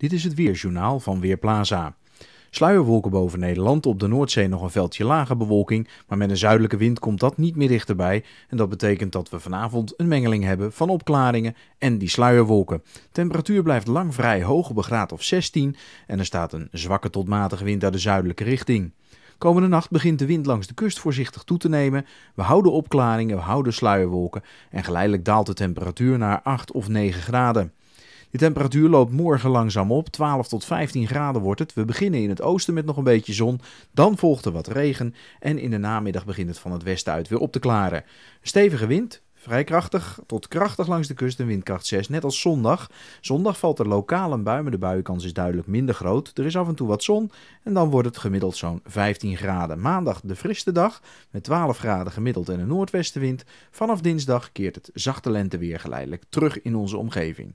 Dit is het Weerjournaal van Weerplaza. Sluierwolken boven Nederland, op de Noordzee nog een veldje lage bewolking, maar met een zuidelijke wind komt dat niet meer dichterbij. En dat betekent dat we vanavond een mengeling hebben van opklaringen en die sluierwolken. Temperatuur blijft lang vrij hoog op een graad of 16 en er staat een zwakke tot matige wind uit de zuidelijke richting. Komende nacht begint de wind langs de kust voorzichtig toe te nemen. We houden opklaringen, we houden sluierwolken en geleidelijk daalt de temperatuur naar 8 of 9 graden. De temperatuur loopt morgen langzaam op. 12 tot 15 graden wordt het. We beginnen in het oosten met nog een beetje zon. Dan volgt er wat regen. En in de namiddag begint het van het westen uit weer op te klaren. Stevige wind, Vrij krachtig tot krachtig langs de kust en windkracht 6, net als zondag. Zondag valt er lokaal een bui, maar de buienkans is duidelijk minder groot. Er is af en toe wat zon en dan wordt het gemiddeld zo'n 15 graden. Maandag de friste dag met 12 graden gemiddeld en een noordwestenwind. Vanaf dinsdag keert het zachte lente weer geleidelijk terug in onze omgeving.